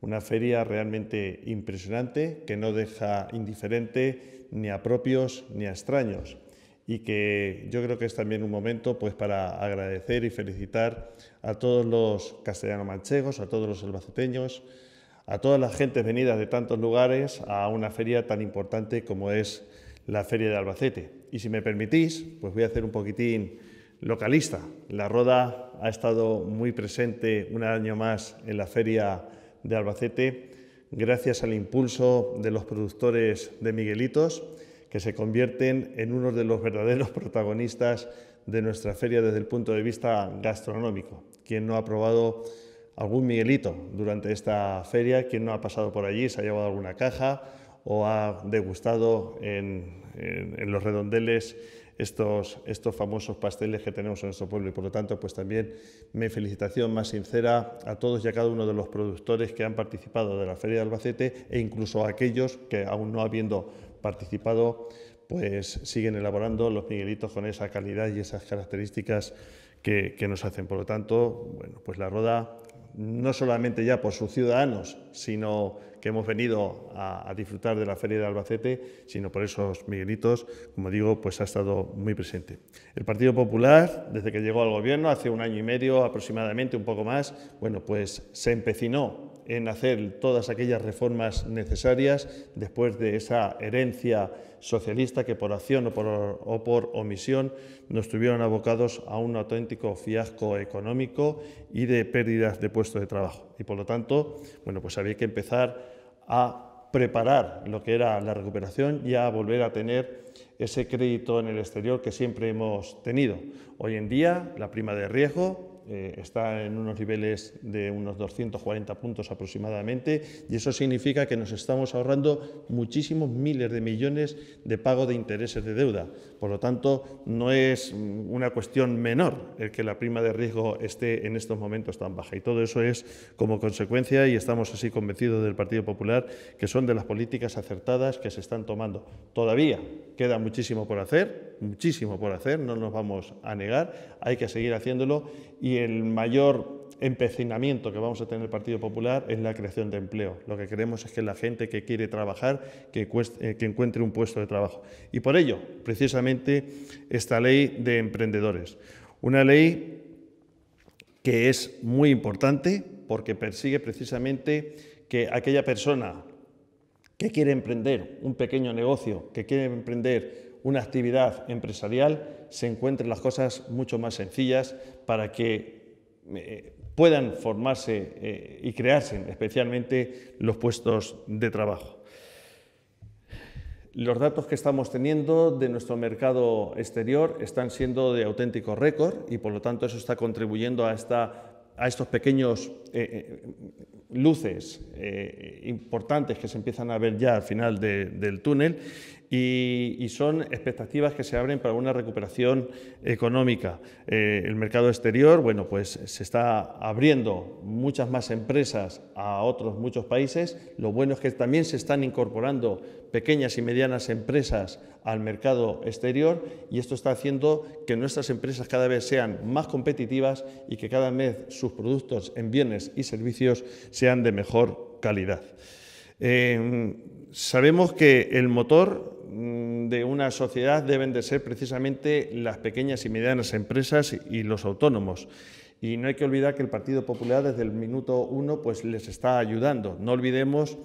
Una feria realmente impresionante que no deja indiferente ni a propios ni a extraños y que yo creo que es también un momento pues para agradecer y felicitar a todos los castellano manchegos, a todos los albaceteños, a todas las gentes venidas de tantos lugares a una feria tan importante como es la Feria de Albacete. Y si me permitís, pues voy a hacer un poquitín localista. La Roda ha estado muy presente un año más en la Feria de Albacete, gracias al impulso de los productores de Miguelitos, que se convierten en uno de los verdaderos protagonistas de nuestra feria desde el punto de vista gastronómico. Quien no ha probado algún Miguelito durante esta feria, quien no ha pasado por allí, se ha llevado alguna caja o ha degustado en, en los redondeles estos, estos famosos pasteles que tenemos en nuestro pueblo. Y por lo tanto, pues también mi felicitación más sincera a todos y a cada uno de los productores que han participado de la Feria de Albacete e incluso a aquellos que aún no habiendo participado pues siguen elaborando los miguelitos con esa calidad y esas características que, nos hacen. Por lo tanto, bueno, pues la roda, no solamente ya por sus ciudadanos, sino que hemos venido a, disfrutar de la Feria de Albacete, sino por esos miguelitos, como digo, pues ha estado muy presente. El Partido Popular, desde que llegó al gobierno, hace un año y medio aproximadamente, un poco más, bueno, pues se empecinó en hacer todas aquellas reformas necesarias después de esa herencia socialista que por acción o por, omisión nos tuvieron abocados a un auténtico fiasco económico y de pérdidas de puestos de trabajo. Y por lo tanto, bueno, pues había que empezar a preparar lo que era la recuperación y a volver a tener ese crédito en el exterior que siempre hemos tenido. Hoy en día, la prima de riesgo eh, está en unos niveles de unos 240 puntos aproximadamente y eso significa que nos estamos ahorrando muchísimos miles de millones de pago de intereses de deuda. Por lo tanto, no es una cuestión menor el que la prima de riesgo esté en estos momentos tan baja y todo eso es como consecuencia y estamos así convencidos del Partido Popular que son de las políticas acertadas que se están tomando. Todavía queda muchísimo por hacer, muchísimo por hacer, no nos vamos a negar, hay que seguir haciéndolo y el mayor empecinamiento que vamos a tener el Partido Popular es la creación de empleo. Lo que queremos es que la gente que quiere trabajar, que, eh, que encuentre un puesto de trabajo. Y por ello, precisamente, esta ley de emprendedores. Una ley que es muy importante porque persigue precisamente que aquella persona que quiere emprender un pequeño negocio, que quiere emprender una actividad empresarial, se encuentren las cosas mucho más sencillas para que eh, puedan formarse eh, y crearse especialmente los puestos de trabajo. Los datos que estamos teniendo de nuestro mercado exterior están siendo de auténtico récord y por lo tanto eso está contribuyendo a esta a estos pequeños eh, luces importantes que se empiezan a ver ya al final del túnel y, son expectativas que se abren para una recuperación económica. Eh, el mercado exterior, bueno, pues se está abriendo muchas más empresas a otros muchos países. Lo bueno es que también se están incorporando pequeñas y medianas empresas al mercado exterior y esto está haciendo que nuestras empresas cada vez sean más competitivas y que cada vez sus productos en bienes y servicios sean de mejor calidad. Eh, sabemos que el motor de una sociedad deben de ser precisamente las pequeñas y medianas empresas y los autónomos. Y no hay que olvidar que el Partido Popular desde el minuto uno pues, les está ayudando. No olvidemos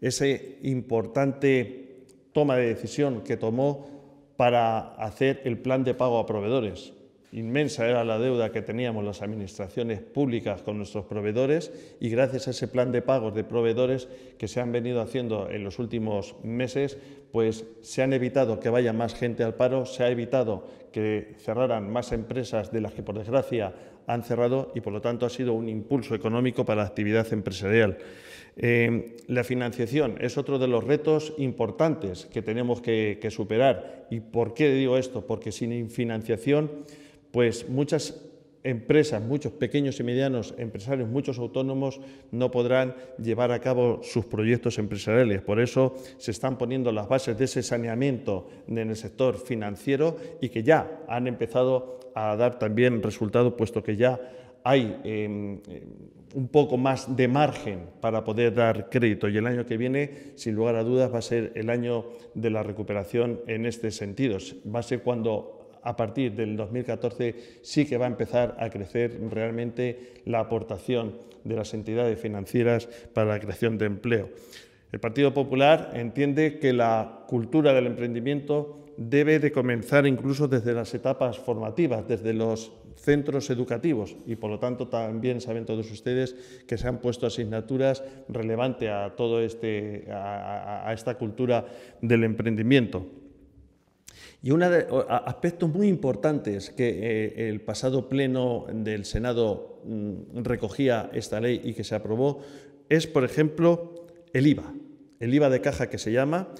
ese importante toma de decisión que tomó para hacer el plan de pago a proveedores. Inmensa era la deuda que teníamos las administraciones públicas con nuestros proveedores y gracias a ese plan de pagos de proveedores que se han venido haciendo en los últimos meses, pues se han evitado que vaya más gente al paro, se ha evitado que cerraran más empresas de las que por desgracia han cerrado y por lo tanto ha sido un impulso económico para la actividad empresarial. Eh, la financiación es otro de los retos importantes que tenemos que superar. ¿Y por qué digo esto? Porque sin financiación pues muchas empresas, muchos pequeños y medianos empresarios, muchos autónomos no podrán llevar a cabo sus proyectos empresariales. Por eso se están poniendo las bases de ese saneamiento en el sector financiero y que ya han empezado a dar también resultados, puesto que ya hay em, un poco más de margen para poder dar crédito y el año que viene, sin lugar a dudas, va a ser el año de la recuperación en este sentido. Va a ser cuando a partir del 2014 sí que va a empezar a crecer realmente la aportación de las entidades financieras para la creación de empleo. El Partido Popular entiende que la cultura del emprendimiento debe de comenzar incluso desde las etapas formativas, desde los centros educativos y por lo tanto también saben todos ustedes que se han puesto asignaturas relevantes a, todo este, a, a esta cultura del emprendimiento. Y uno de aspectos muy importantes que eh, el pasado pleno del Senado mm, recogía esta ley y que se aprobó es, por ejemplo, el IVA, el IVA de caja que se llama.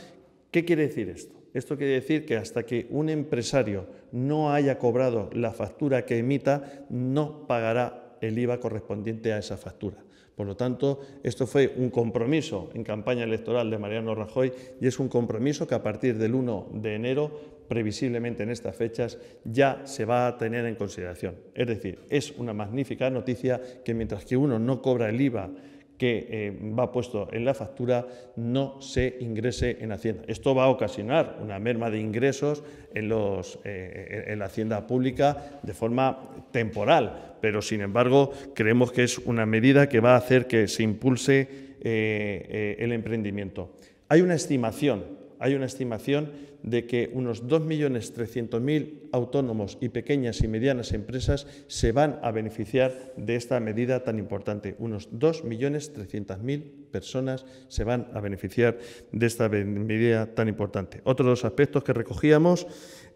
¿Qué quiere decir esto? Esto quiere decir que hasta que un empresario no haya cobrado la factura que emita, no pagará el IVA correspondiente a esa factura. Por lo tanto, esto fue un compromiso en campaña electoral de Mariano Rajoy y es un compromiso que a partir del 1 de enero, previsiblemente en estas fechas, ya se va a tener en consideración. Es decir, es una magnífica noticia que mientras que uno no cobra el IVA, que eh, va puesto en la factura no se ingrese en Hacienda. Esto va a ocasionar una merma de ingresos en, los, eh, en la Hacienda Pública de forma temporal, pero sin embargo creemos que es una medida que va a hacer que se impulse eh, el emprendimiento. Hay una estimación hay una estimación de que unos 2.300.000 autónomos y pequeñas y medianas empresas se van a beneficiar de esta medida tan importante. Unos 2.300.000 personas se van a beneficiar de esta medida tan importante. Otro de los aspectos que recogíamos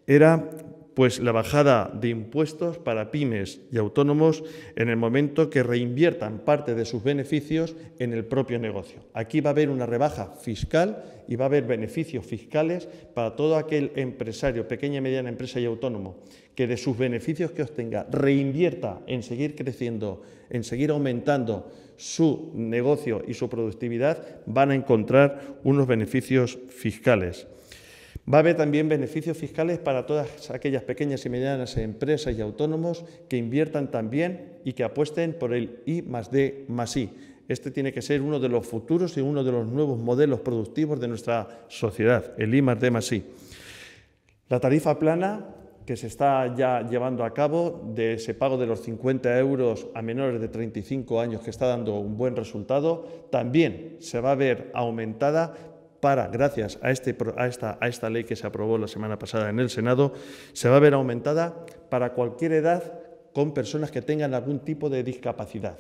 era pues la bajada de impuestos para pymes y autónomos en el momento que reinviertan parte de sus beneficios en el propio negocio. Aquí va a haber una rebaja fiscal y va a haber beneficios fiscales para todo aquel empresario, pequeña y mediana empresa y autónomo, que de sus beneficios que obtenga reinvierta en seguir creciendo, en seguir aumentando su negocio y su productividad, van a encontrar unos beneficios fiscales. Va a haber también beneficios fiscales para todas aquellas pequeñas y medianas empresas y autónomos que inviertan también y que apuesten por el I más D más I. Este tiene que ser uno de los futuros y uno de los nuevos modelos productivos de nuestra sociedad, el I más D más I. La tarifa plana que se está ya llevando a cabo de ese pago de los 50 euros a menores de 35 años que está dando un buen resultado, también se va a ver aumentada para, gracias a, este, esta, a esta ley que se aprobó la semana pasada en el Senado, se va a ver aumentada para cualquier edad con personas que tengan algún tipo de discapacidad.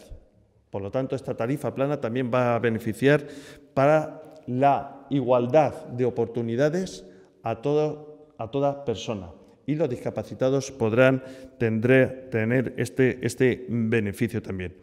Por lo tanto, esta tarifa plana también va a beneficiar para la igualdad de oportunidades a, todo, a toda persona. Y los discapacitados podrán tendré, tener este, este beneficio también.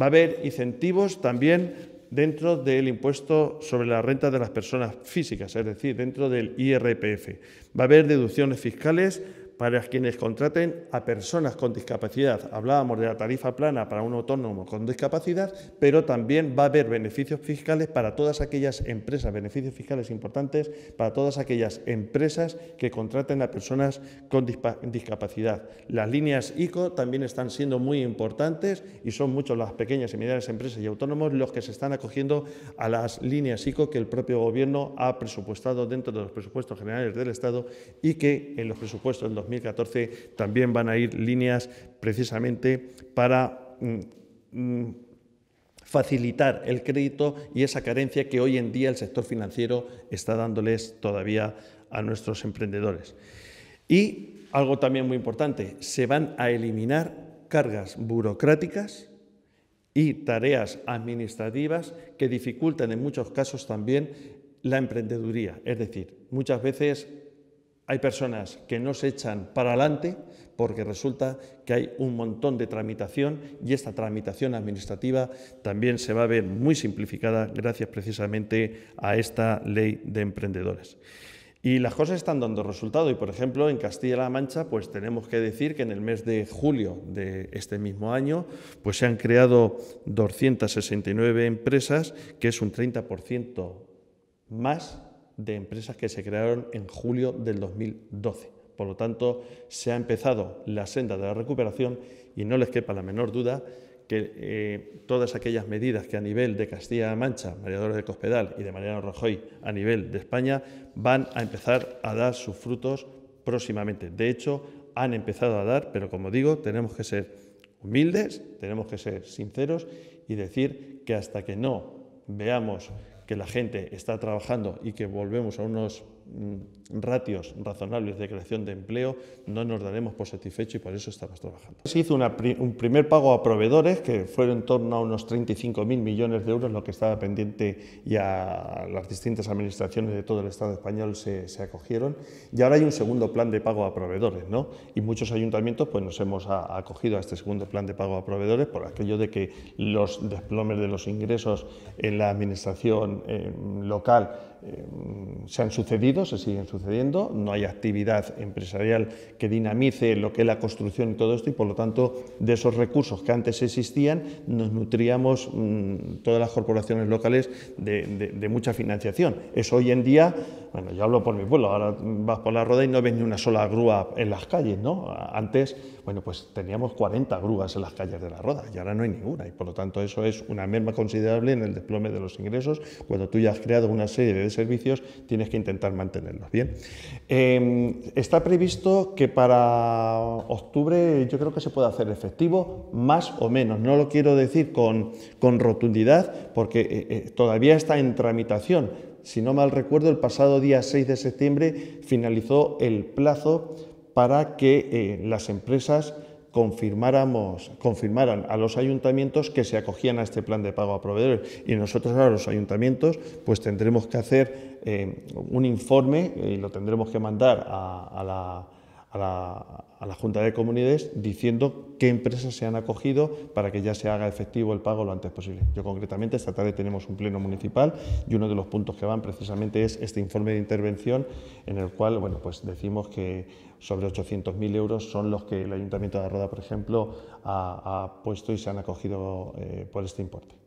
Va a haber incentivos también dentro del impuesto sobre la renta de las personas físicas, es decir, dentro del IRPF. Va a haber deducciones fiscales para quienes contraten a personas con discapacidad. Hablábamos de la tarifa plana para un autónomo con discapacidad, pero también va a haber beneficios fiscales para todas aquellas empresas, beneficios fiscales importantes para todas aquellas empresas que contraten a personas con discapacidad. Las líneas ICO también están siendo muy importantes y son muchos las pequeñas y medianas empresas y autónomos los que se están acogiendo a las líneas ICO que el propio gobierno ha presupuestado dentro de los presupuestos generales del Estado y que en los presupuestos del 2014 también van a ir líneas precisamente para mm, mm, facilitar el crédito y esa carencia que hoy en día el sector financiero está dándoles todavía a nuestros emprendedores. Y algo también muy importante, se van a eliminar cargas burocráticas y tareas administrativas que dificultan en muchos casos también la emprendeduría. Es decir, muchas veces hay personas que no se echan para adelante porque resulta que hay un montón de tramitación y esta tramitación administrativa también se va a ver muy simplificada gracias precisamente a esta ley de emprendedores. Y las cosas están dando resultado y, por ejemplo, en Castilla-La Mancha, pues tenemos que decir que en el mes de julio de este mismo año, pues se han creado 269 empresas, que es un 30% más de empresas que se crearon en julio del 2012. Por lo tanto, se ha empezado la senda de la recuperación y no les quepa la menor duda que eh, todas aquellas medidas que a nivel de Castilla-La Mancha, Variadores de Cospedal y de Mariano Rajoy a nivel de España van a empezar a dar sus frutos próximamente. De hecho, han empezado a dar, pero como digo, tenemos que ser humildes, tenemos que ser sinceros y decir que hasta que no veamos que la gente está trabajando y que volvemos a unos mm, ratios razonables de creación de empleo, no nos daremos por satisfechos y por eso estamos trabajando. Se hizo un primer pago a proveedores, que fueron en torno a unos 35.000 millones de euros, lo que estaba pendiente y a las distintas administraciones de todo el Estado español se, acogieron. Y ahora hay un segundo plan de pago a proveedores, ¿no? Y muchos ayuntamientos pues, nos hemos acogido a este segundo plan de pago a proveedores por aquello de que los desplomes de los ingresos en la administración eh, local eh, se han sucedido, se siguen sucediendo no hay actividad empresarial que dinamice lo que es la construcción y todo esto, y por lo tanto de esos recursos que antes existían nos nutríamos mm, todas las corporaciones locales de, mucha financiación. Eso hoy en día bueno, yo hablo por mi pueblo, ahora vas por la roda y no ves ni una sola grúa en las calles, ¿no? Antes, bueno, pues teníamos 40 grúas en las calles de la roda y ahora no hay ninguna y por lo tanto eso es una merma considerable en el desplome de los ingresos. Cuando tú ya has creado una serie de servicios, tienes que intentar mantenerlos bien. Em, está previsto que para octubre yo creo que se pueda hacer efectivo, más o menos. No lo quiero decir con, con rotundidad porque eh, eh, todavía está en tramitación si no mal recuerdo, el pasado día 6 de septiembre finalizó el plazo para que eh, las empresas confirmáramos, confirmaran a los ayuntamientos que se acogían a este plan de pago a proveedores. Y nosotros ahora los ayuntamientos pues tendremos que hacer eh, un informe eh, y lo tendremos que mandar a la a la, Junta de Comunidades diciendo qué empresas se han acogido para que ya se haga efectivo el pago lo antes posible. Yo concretamente esta tarde tenemos un pleno municipal y uno de los puntos que van precisamente es este informe de intervención en el cual bueno, pues decimos que sobre 800.000 euros son los que el Ayuntamiento de Roda, por ejemplo, ha, puesto y se han acogido eh, por este importe.